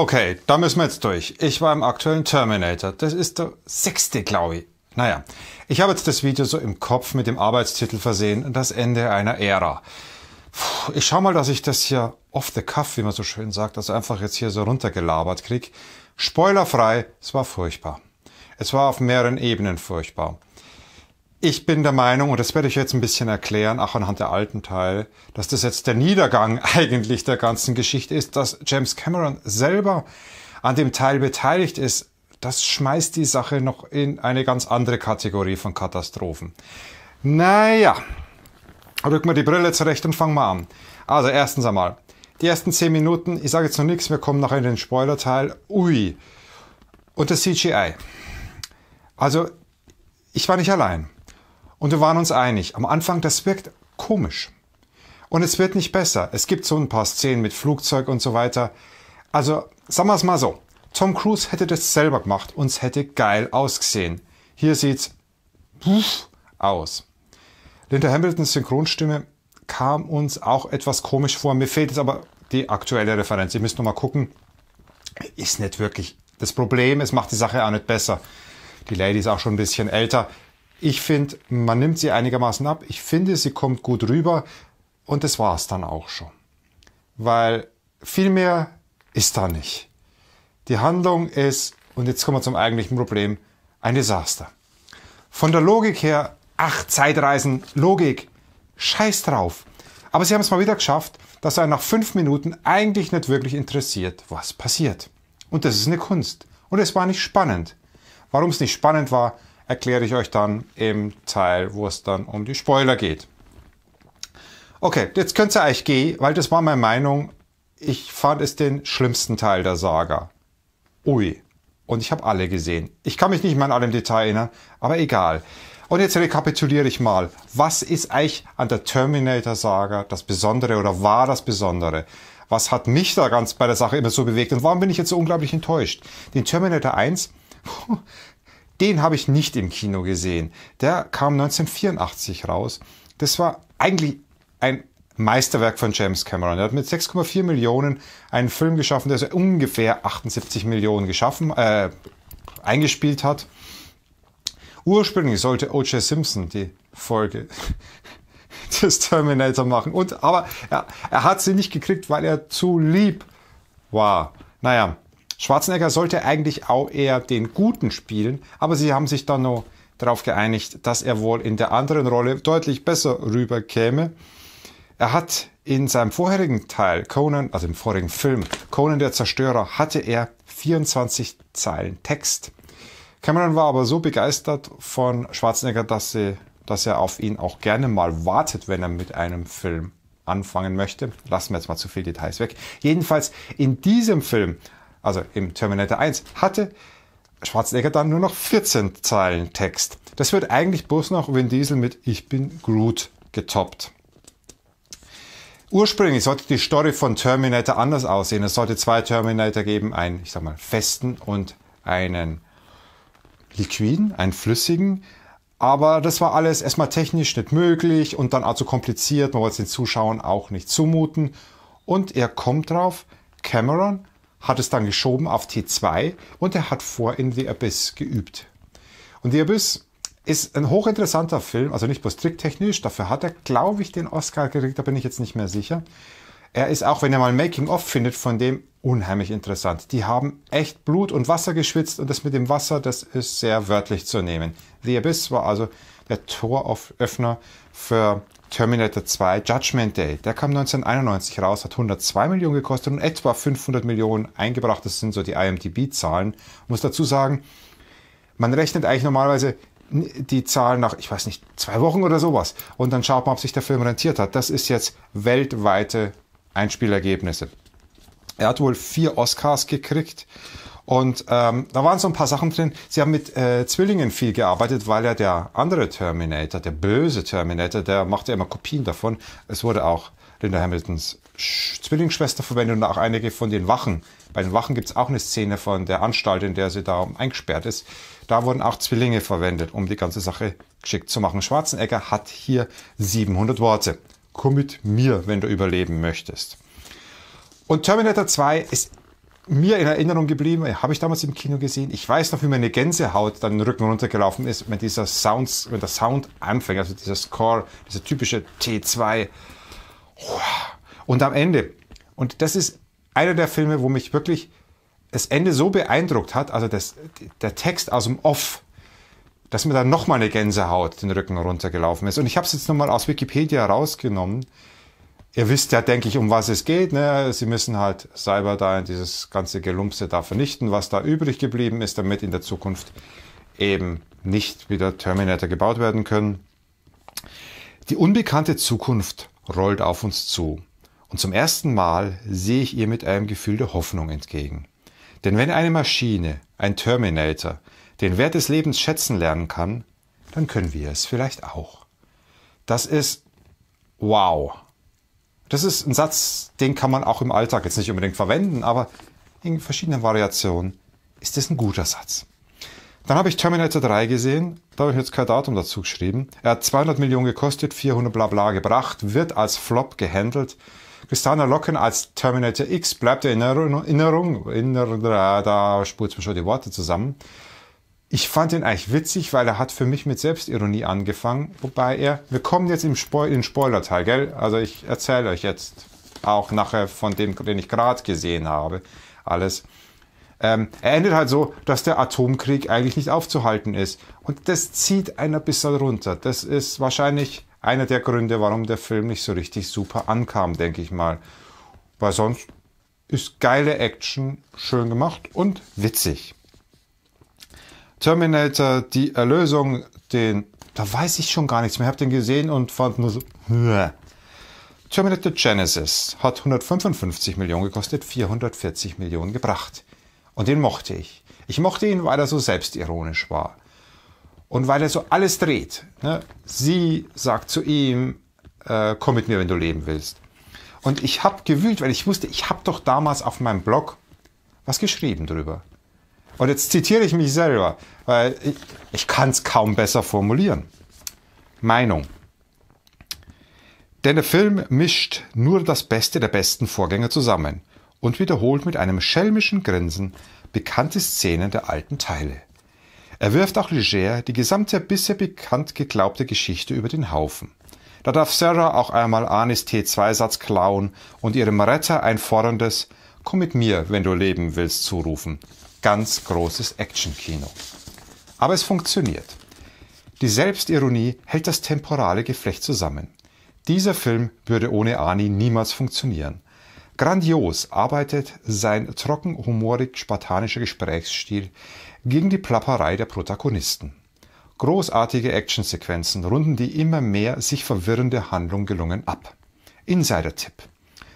Okay, da müssen wir jetzt durch. Ich war im aktuellen Terminator. Das ist der sechste, glaube ich. Naja, ich habe jetzt das Video so im Kopf mit dem Arbeitstitel versehen, das Ende einer Ära. Puh, ich schau mal, dass ich das hier off the cuff, wie man so schön sagt, also einfach jetzt hier so runtergelabert krieg. Spoilerfrei, es war furchtbar. Es war auf mehreren Ebenen furchtbar. Ich bin der Meinung, und das werde ich jetzt ein bisschen erklären, auch anhand der alten Teil, dass das jetzt der Niedergang eigentlich der ganzen Geschichte ist, dass James Cameron selber an dem Teil beteiligt ist, das schmeißt die Sache noch in eine ganz andere Kategorie von Katastrophen. Naja, rück mal die Brille zurecht und fang mal an. Also erstens einmal, die ersten zehn Minuten, ich sage jetzt noch nichts, wir kommen nachher in den Spoiler-Teil. Ui. Und das CGI. Also, ich war nicht allein. Und wir waren uns einig, am Anfang, das wirkt komisch. Und es wird nicht besser. Es gibt so ein paar Szenen mit Flugzeug und so weiter. Also, sagen wir es mal so. Tom Cruise hätte das selber gemacht und es hätte geil ausgesehen. Hier sieht's puff, aus. Linda Hamiltons Synchronstimme kam uns auch etwas komisch vor. Mir fehlt jetzt aber die aktuelle Referenz. Ihr müsst nochmal gucken. Ist nicht wirklich das Problem. Es macht die Sache auch nicht besser. Die Lady ist auch schon ein bisschen älter. Ich finde, man nimmt sie einigermaßen ab. Ich finde, sie kommt gut rüber. Und das war es dann auch schon. Weil viel mehr ist da nicht. Die Handlung ist, und jetzt kommen wir zum eigentlichen Problem, ein Desaster. Von der Logik her, ach, Zeitreisen, Logik, scheiß drauf. Aber sie haben es mal wieder geschafft, dass einen nach fünf Minuten eigentlich nicht wirklich interessiert, was passiert. Und das ist eine Kunst. Und es war nicht spannend. Warum es nicht spannend war, erkläre ich euch dann im Teil, wo es dann um die Spoiler geht. Okay, jetzt könnt ihr eigentlich gehen, weil das war meine Meinung. Ich fand es den schlimmsten Teil der Saga. Ui. Und ich habe alle gesehen. Ich kann mich nicht mehr an allem Detail erinnern, aber egal. Und jetzt rekapituliere ich mal. Was ist eigentlich an der Terminator-Saga das Besondere oder war das Besondere? Was hat mich da ganz bei der Sache immer so bewegt und warum bin ich jetzt so unglaublich enttäuscht? Den Terminator 1, den habe ich nicht im Kino gesehen. Der kam 1984 raus. Das war eigentlich ein Meisterwerk von James Cameron. Er hat mit 6,4 Millionen einen Film geschaffen, der so ungefähr 78 Millionen geschaffen, äh, eingespielt hat. Ursprünglich sollte O.J. Simpson die Folge des Terminator machen. Und, aber er, er hat sie nicht gekriegt, weil er zu lieb war. Naja, Schwarzenegger sollte eigentlich auch eher den Guten spielen, aber sie haben sich dann noch darauf geeinigt, dass er wohl in der anderen Rolle deutlich besser rüberkäme. Er hat in seinem vorherigen Teil, Conan, also im vorigen Film, Conan der Zerstörer, hatte er 24 Zeilen Text. Cameron war aber so begeistert von Schwarzenegger, dass, sie, dass er auf ihn auch gerne mal wartet, wenn er mit einem Film anfangen möchte. Lassen wir jetzt mal zu viele Details weg. Jedenfalls in diesem Film also im Terminator 1, hatte Schwarzenegger dann nur noch 14 Zeilen Text. Das wird eigentlich bloß noch Vin Diesel mit Ich bin Groot getoppt. Ursprünglich sollte die Story von Terminator anders aussehen. Es sollte zwei Terminator geben, einen, ich sag mal, festen und einen liquiden, einen flüssigen. Aber das war alles erstmal technisch nicht möglich und dann auch zu kompliziert. Man wollte es den Zuschauern auch nicht zumuten. Und er kommt drauf, Cameron hat es dann geschoben auf T2 und er hat vor in The Abyss geübt. Und The Abyss ist ein hochinteressanter Film, also nicht bloß tricktechnisch, dafür hat er, glaube ich, den Oscar gekriegt, da bin ich jetzt nicht mehr sicher. Er ist auch, wenn er mal Making-of findet, von dem unheimlich interessant. Die haben echt Blut und Wasser geschwitzt und das mit dem Wasser, das ist sehr wörtlich zu nehmen. The Abyss war also der Toröffner für Terminator 2 Judgment Day. Der kam 1991 raus, hat 102 Millionen gekostet und etwa 500 Millionen eingebracht. Das sind so die IMDb-Zahlen. Muss dazu sagen, man rechnet eigentlich normalerweise die Zahlen nach, ich weiß nicht, zwei Wochen oder sowas. Und dann schaut man, ob sich der Film rentiert hat. Das ist jetzt weltweite Einspielergebnisse. Er hat wohl vier Oscars gekriegt und ähm, da waren so ein paar Sachen drin. Sie haben mit äh, Zwillingen viel gearbeitet, weil ja der andere Terminator, der böse Terminator, der macht ja immer Kopien davon. Es wurde auch Linda Hamiltons Sch Zwillingsschwester verwendet und auch einige von den Wachen. Bei den Wachen gibt's auch eine Szene von der Anstalt, in der sie da eingesperrt ist. Da wurden auch Zwillinge verwendet, um die ganze Sache geschickt zu machen. Schwarzenegger hat hier 700 Worte. Komm mit mir, wenn du überleben möchtest. Und Terminator 2 ist mir in Erinnerung geblieben, äh, habe ich damals im Kino gesehen. Ich weiß noch, wie meine Gänsehaut dann den Rücken runtergelaufen ist, wenn dieser Sounds, wenn der Sound anfängt, also dieser Score, dieser typische T2. Und am Ende. Und das ist einer der Filme, wo mich wirklich das Ende so beeindruckt hat, also das, der Text aus dem Off, dass mir dann nochmal eine Gänsehaut den Rücken runtergelaufen ist. Und ich habe es jetzt nochmal aus Wikipedia rausgenommen. Ihr wisst ja, denke ich, um was es geht. Ne? Sie müssen halt Cyberdyne, dieses ganze Gelumpse da vernichten, was da übrig geblieben ist, damit in der Zukunft eben nicht wieder Terminator gebaut werden können. Die unbekannte Zukunft rollt auf uns zu. Und zum ersten Mal sehe ich ihr mit einem Gefühl der Hoffnung entgegen. Denn wenn eine Maschine, ein Terminator, den Wert des Lebens schätzen lernen kann, dann können wir es vielleicht auch. Das ist wow. Das ist ein Satz, den kann man auch im Alltag jetzt nicht unbedingt verwenden, aber in verschiedenen Variationen ist das ein guter Satz. Dann habe ich Terminator 3 gesehen, da habe ich jetzt kein Datum dazu geschrieben. Er hat 200 Millionen gekostet, 400 bla bla gebracht, wird als Flop gehandelt. Christiana Locken als Terminator X bleibt in Erinnerung, Erinnerung, da, da spurt mir schon die Worte zusammen. Ich fand ihn eigentlich witzig, weil er hat für mich mit Selbstironie angefangen. Wobei er, wir kommen jetzt im Spoil, in Spoilerteil, gell? Also ich erzähle euch jetzt auch nachher von dem, den ich gerade gesehen habe, alles. Ähm, er endet halt so, dass der Atomkrieg eigentlich nicht aufzuhalten ist. Und das zieht einer bisschen runter. Das ist wahrscheinlich einer der Gründe, warum der Film nicht so richtig super ankam, denke ich mal. Weil sonst ist geile Action schön gemacht und witzig. Terminator, die Erlösung, den, da weiß ich schon gar nichts mehr. Ich habe den gesehen und fand nur so, Hö. Terminator Genesis hat 155 Millionen gekostet, 440 Millionen gebracht. Und den mochte ich. Ich mochte ihn, weil er so selbstironisch war. Und weil er so alles dreht. Ne? Sie sagt zu ihm, äh, komm mit mir, wenn du leben willst. Und ich habe gewühlt, weil ich wusste, ich habe doch damals auf meinem Blog was geschrieben drüber. Und jetzt zitiere ich mich selber, weil ich, ich kann es kaum besser formulieren. Meinung. Denn der Film mischt nur das Beste der besten Vorgänger zusammen und wiederholt mit einem schelmischen Grinsen bekannte Szenen der alten Teile. Er wirft auch leger die gesamte bisher bekannt geglaubte Geschichte über den Haufen. Da darf Sarah auch einmal Anis T2-Satz klauen und ihrem Retter ein forderndes Komm mit mir, wenn du leben willst, zurufen ganz großes Actionkino. Aber es funktioniert. Die Selbstironie hält das temporale Geflecht zusammen. Dieser Film würde ohne Ani niemals funktionieren. Grandios arbeitet sein trocken humorig spartanischer Gesprächsstil gegen die Plapperei der Protagonisten. Großartige Actionsequenzen runden die immer mehr sich verwirrende Handlung gelungen ab. Insider-Tipp.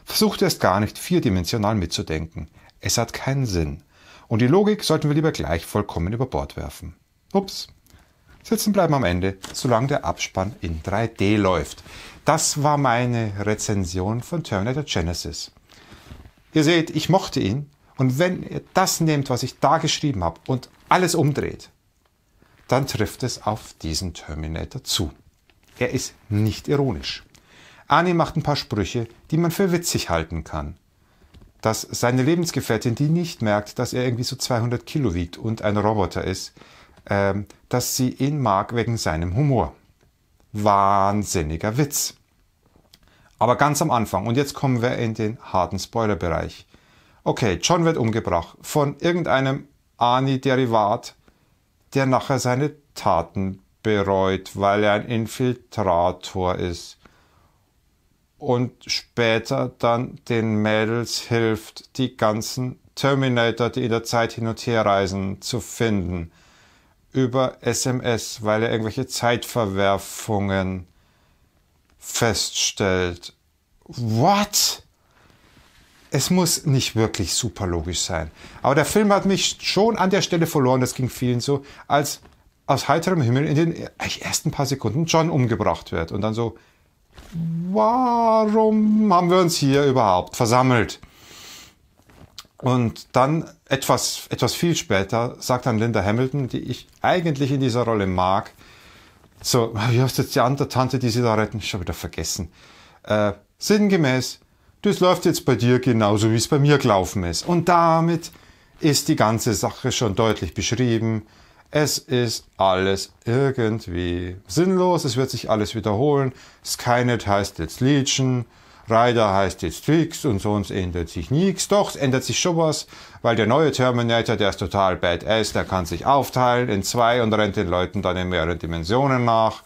Versucht erst gar nicht vierdimensional mitzudenken. Es hat keinen Sinn. Und die Logik sollten wir lieber gleich vollkommen über Bord werfen. Ups. Sitzen bleiben am Ende, solange der Abspann in 3D läuft. Das war meine Rezension von Terminator Genesis. Ihr seht, ich mochte ihn. Und wenn ihr das nehmt, was ich da geschrieben habe und alles umdreht, dann trifft es auf diesen Terminator zu. Er ist nicht ironisch. Arnie macht ein paar Sprüche, die man für witzig halten kann dass seine Lebensgefährtin, die nicht merkt, dass er irgendwie so 200 Kilo wiegt und ein Roboter ist, ähm, dass sie ihn mag wegen seinem Humor. Wahnsinniger Witz. Aber ganz am Anfang, und jetzt kommen wir in den harten Spoilerbereich. Okay, John wird umgebracht von irgendeinem Ani-Derivat, der nachher seine Taten bereut, weil er ein Infiltrator ist und später dann den Mädels hilft, die ganzen Terminator, die in der Zeit hin und her reisen, zu finden. Über SMS, weil er irgendwelche Zeitverwerfungen feststellt. What? Es muss nicht wirklich super logisch sein. Aber der Film hat mich schon an der Stelle verloren, das ging vielen so, als aus heiterem Himmel in den ersten paar Sekunden John umgebracht wird. Und dann so, warum haben wir uns hier überhaupt versammelt? Und dann etwas, etwas viel später sagt dann Linda Hamilton, die ich eigentlich in dieser Rolle mag, so, wie heißt jetzt die andere Tante, die sie da retten, Ich schon wieder vergessen. Äh, sinngemäß, das läuft jetzt bei dir genauso, wie es bei mir gelaufen ist. Und damit ist die ganze Sache schon deutlich beschrieben. Es ist alles irgendwie sinnlos, es wird sich alles wiederholen. Skynet heißt jetzt Legion, Rider heißt jetzt Twix und sonst ändert sich nichts. Doch, es ändert sich schon was, weil der neue Terminator, der ist total badass, der kann sich aufteilen in zwei und rennt den Leuten dann in mehrere Dimensionen nach.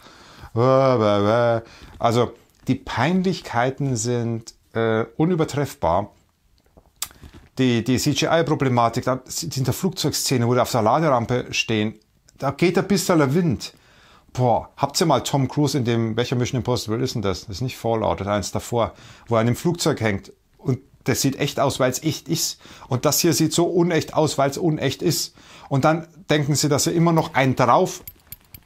Äh, äh, äh. Also die Peinlichkeiten sind äh, unübertreffbar die, die CGI-Problematik, da in der Flugzeugszene, wo die auf der Laderampe stehen, da geht ein bisschen der Wind. Boah, habt ihr mal Tom Cruise in dem, welcher Mission Impossible ist denn das? Das ist nicht Fallout, das ist eins davor, wo er in dem Flugzeug hängt. Und das sieht echt aus, weil es echt ist. Und das hier sieht so unecht aus, weil es unecht ist. Und dann denken sie, dass sie immer noch einen drauf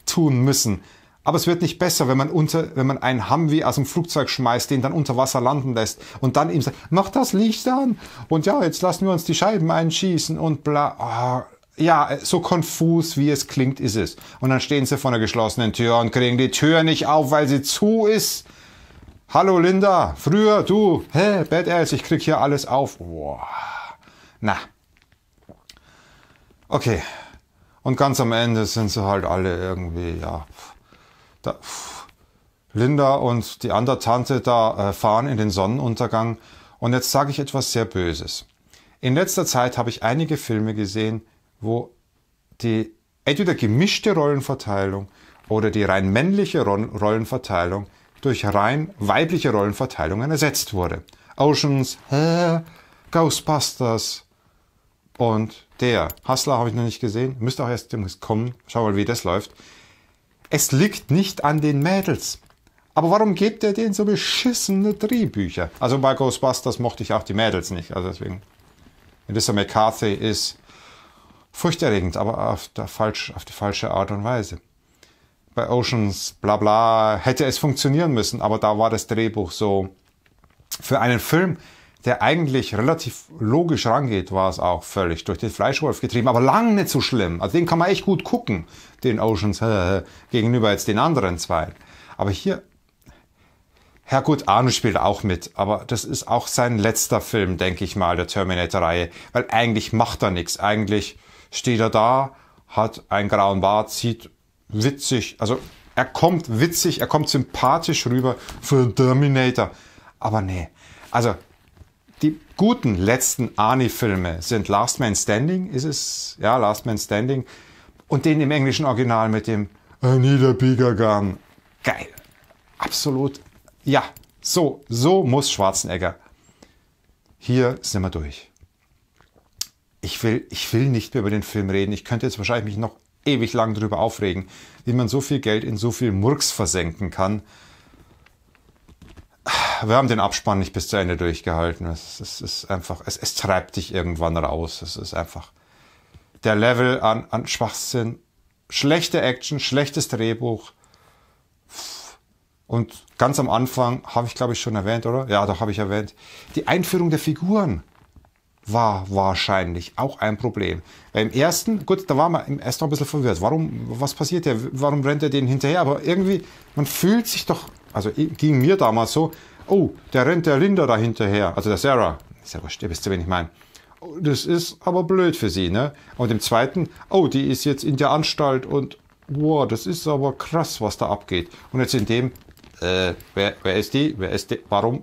tun müssen. Aber es wird nicht besser, wenn man unter, wenn man einen Humvee aus dem Flugzeug schmeißt, den dann unter Wasser landen lässt und dann ihm sagt, mach das Licht an und ja, jetzt lassen wir uns die Scheiben einschießen und bla. Oh, ja, so konfus wie es klingt, ist es. Und dann stehen sie vor einer geschlossenen Tür und kriegen die Tür nicht auf, weil sie zu ist. Hallo Linda, früher du, hä, Badass, ich krieg hier alles auf. Wow. Na. Okay. Und ganz am Ende sind sie halt alle irgendwie, ja. Pff da, pff, Linda und die andere Tante da äh, fahren in den Sonnenuntergang. Und jetzt sage ich etwas sehr Böses. In letzter Zeit habe ich einige Filme gesehen, wo die entweder gemischte Rollenverteilung oder die rein männliche Rollenverteilung durch rein weibliche Rollenverteilungen ersetzt wurde. Oceans, äh, Ghostbusters und der. Hustler habe ich noch nicht gesehen, müsste auch erst demnächst kommen. Schau mal, wie das läuft. Es liegt nicht an den Mädels. Aber warum gibt er denen so beschissene Drehbücher? Also bei Ghostbusters mochte ich auch die Mädels nicht. Also deswegen. Melissa McCarthy ist furchterregend, aber auf, der falsch, auf die falsche Art und Weise. Bei Oceans, bla bla, hätte es funktionieren müssen, aber da war das Drehbuch so. Für einen Film, der eigentlich relativ logisch rangeht, war es auch völlig durch den Fleischwolf getrieben, aber lang nicht so schlimm. Also den kann man echt gut gucken den Oceans äh, gegenüber als den anderen zwei. Aber hier, Herrgott Arno spielt auch mit, aber das ist auch sein letzter Film, denke ich mal, der Terminator-Reihe, weil eigentlich macht er nichts. Eigentlich steht er da, hat einen grauen Bart, sieht witzig, also er kommt witzig, er kommt sympathisch rüber für einen Terminator. Aber nee, also die guten letzten Arnie-Filme sind Last Man Standing, ist es? Ja, Last Man Standing und den im englischen Original mit dem Anita Geil. Absolut. Ja, so, so muss Schwarzenegger. Hier sind wir durch. Ich will, ich will nicht mehr über den Film reden. Ich könnte jetzt wahrscheinlich mich noch ewig lang darüber aufregen, wie man so viel Geld in so viel Murks versenken kann. Wir haben den Abspann nicht bis zu Ende durchgehalten. Es, es ist einfach, es, es treibt dich irgendwann raus. Es ist einfach der Level an, an Schwachsinn. Schlechte Action, schlechtes Drehbuch. Und ganz am Anfang habe ich, glaube ich, schon erwähnt, oder? Ja, doch habe ich erwähnt. Die Einführung der Figuren war wahrscheinlich auch ein Problem. Weil im ersten, gut, da war man erst noch ein bisschen verwirrt. Warum, was passiert hier? Warum rennt er denen hinterher? Aber irgendwie, man fühlt sich doch, also ging mir damals so, oh, der rennt der Linda da hinterher, also der Sarah. Sarah, ihr wisst ihr, wen ich meine das ist aber blöd für sie, ne? Und im zweiten, oh, die ist jetzt in der Anstalt und boah, das ist aber krass, was da abgeht. Und jetzt in dem, äh, wer, wer ist die? Wer ist die? Warum?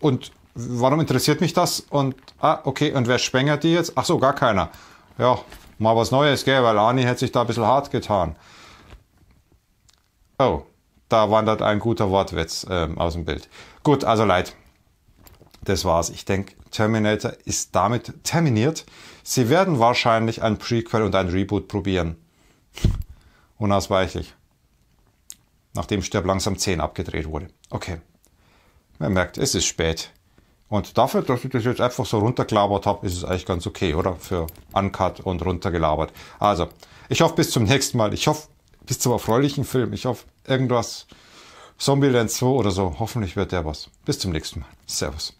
Und warum interessiert mich das? Und ah, okay, und wer schwängert die jetzt? Ach so, gar keiner. Ja, mal was Neues, gell? Weil Ani hat sich da ein bisschen hart getan. Oh, da wandert ein guter Wortwitz ähm, aus dem Bild. Gut, also leid das war's. Ich denke, Terminator ist damit terminiert. Sie werden wahrscheinlich ein Prequel und ein Reboot probieren. Unausweichlich. Nachdem Sterb langsam 10 abgedreht wurde. Okay. Man merkt, es ist spät. Und dafür, dass ich das jetzt einfach so runtergelabert habe, ist es eigentlich ganz okay, oder? Für Uncut und runtergelabert. Also, ich hoffe bis zum nächsten Mal. Ich hoffe bis zum erfreulichen Film. Ich hoffe irgendwas Zombie Land 2 oder so. Hoffentlich wird der was. Bis zum nächsten Mal. Servus.